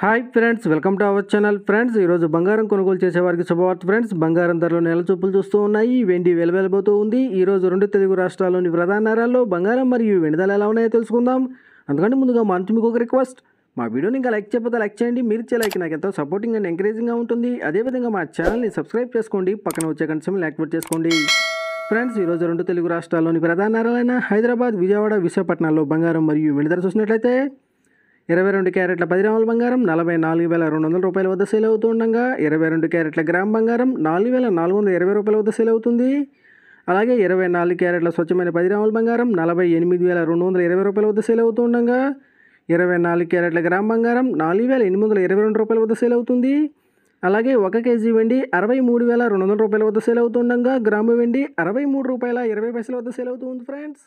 hi friends welcome to our channel friends ఈరోజు బంగారం కొనుగోలు చేసేవారికి శుభవార్త ఫ్రెండ్స్ బంగారం ధరలు నెల చూపులు చూస్తూ ఉన్నాయి వెండి వెలవెలబోతూ ఉంది ఈరోజు రెండు తెలుగు రాష్ట్రాల్లోని ప్రధాన నగరాల్లో బంగారం మరియు వెండి ధరలు ఎలా ఉన్నాయో తెలుసుకుందాం అందుకంటే ముందుగా మనసు మీకు ఒక రిక్వెస్ట్ మా వీడియోని ఇంకా లైక్ చేయకపోతే లైక్ చేయండి మీరు ఇచ్చే లైక్ నాకు ఎంతో సపోర్టింగ్ అండ్ ఎంకరేజింగ్గా ఉంటుంది అదేవిధంగా మా ఛానల్ని సబ్స్క్రైబ్ చేసుకోండి పక్కన వచ్చే సమయం యాక్టివేట్ చేసుకోండి ఫ్రెండ్స్ ఈరోజు రెండు తెలుగు రాష్ట్రాల్లోని ప్రధాన నగరాలైన హైదరాబాద్ విజయవాడ విశాఖపట్నంలో బంగారం మరియు వెండి ధర చూసినట్లయితే ఇరవై రెండు క్యారెట్ల పది గ్రాముల బంగారం నలభై నాలుగు వేల రెండు వందల రూపాయల వద్ద సేల్ అవుతూ ఉండగా ఇరవై రెండు క్యారెట్ల గ్రామ్ బంగారం నాలుగు వేల నాలుగు వందల ఇరవై రూపాయల వద్ద సేల్ అవుతుంది అలాగే ఇరవై నాలుగు క్యారెట్ల స్వచ్ఛమైన పది గ్రాముల బంగారం నలభై ఎనిమిది వేల రెండు వందల ఇరవై రూపాయల వద్ద సేల్ అవుతూ ఉండగా ఇరవై నాలుగు క్యారెట్ల గ్రామ్ బంగారం నాలుగు వేల ఎనిమిది వందల ఇరవై రెండు రూపాయల వద్ద సేల్ అవుతుంది అలాగే ఒక కేజీ వెండి అరవై మూడు వేల రెండు వందల రూపాయల వద్ద సేల్ అవుతుండగా గ్రాము వెండి అరవై మూడు రూపాయల ఇరవై పైసల వద్ద సేల్ అవుతుంది ఫ్రెండ్స్